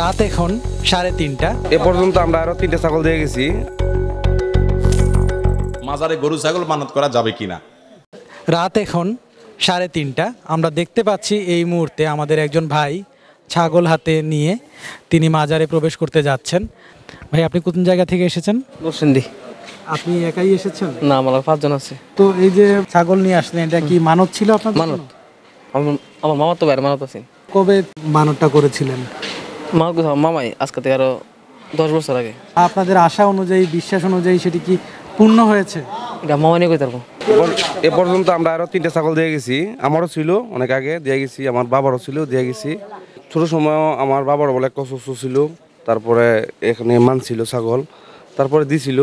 রাত এখন সাড়ে তিনটা এ পর্যন্ত আমরা আরো তিনটে ছাগল দিয়ে গেছি মাজারে গরু ছাগল মানত করা যাবে কিনা রাত এখন সাড়ে তিনটা আমরা দেখতে পাচ্ছি এই মুহূর্তে আমাদের একজন ভাই ছাগল হাতে নিয়ে তিনি মাজারে প্রবেশ করতে যাচ্ছেন ভাই আপনি কোন জায়গা থেকে এসেছেন নরসিন্দি আপনি একাই এসেছেন না আমার পাঁচজন আছে তো এই যে ছাগল নিয়ে আসলেন এটা কি মানত ছিল আপনার মানত আমার তো ভাইয়ের মানত আছে কবে মানতটা করেছিলেন মাহকুদ মামাই আজকে থেকে দশ বছর আগে আপনাদের আশা অনুযায়ী বিশ্বাস অনুযায়ী সেটি কি পূর্ণ হয়েছে এটা মামা নিয়ে তারপর এ পর্যন্ত আমরা আরও তিনটা ছাগল দিয়ে গেছি আমারও ছিল অনেক আগে দিয়ে গেছি আমার বাবারও ছিল দিয়ে গেছি ছোট সময় আমার বাবার বলে কসুস ছিল তারপরে এখানে মানছিল ছাগল তারপরে দিছিল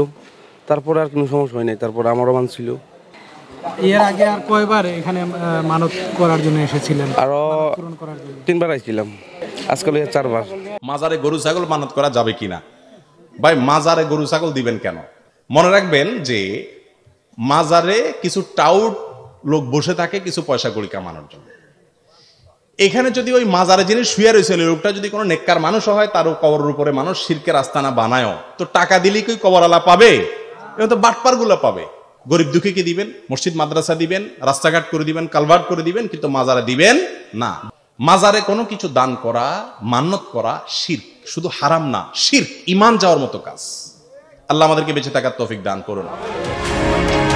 তারপরে আর কোনো সমস্যা হয় নাই তারপরে আমারও মানছিল ছিল এর আগে আর কয়বার এখানে মানত করার জন্য এসেছিলেন আরও তিনবার আইছিলাম আজকাল চারবার মাজারে গরু ছাগল মানত করা যাবে কিনা ভাই মাজারে গরু ছাগল দিবেন কেন মনে রাখবেন যে মাজারে কিছু টাউট লোক বসে থাকে কিছু পয়সা গড়ি কামানোর জন্য এখানে যদি ওই মাজারে যিনি শুয়ে রয়েছে লোকটা যদি কোনো নেককার মানুষ হয় তারও কবরের উপরে মানুষ সিরকের আস্তানা বানায়ও তো টাকা দিলেই কি কবরালা পাবে এবং তো বাটপারগুলো পাবে গরিব দুঃখী কি দিবেন মসজিদ মাদ্রাসা দিবেন রাস্তাঘাট করে দিবেন কালভার্ট করে দিবেন কিন্তু মাজারা দিবেন না মাজারে কোনো কিছু দান করা মান্নত করা শির শুধু হারাম না শির ইমান যাওয়ার মতো কাজ আল্লাহ আমাদেরকে বেঁচে থাকার তৌফিক দান করুন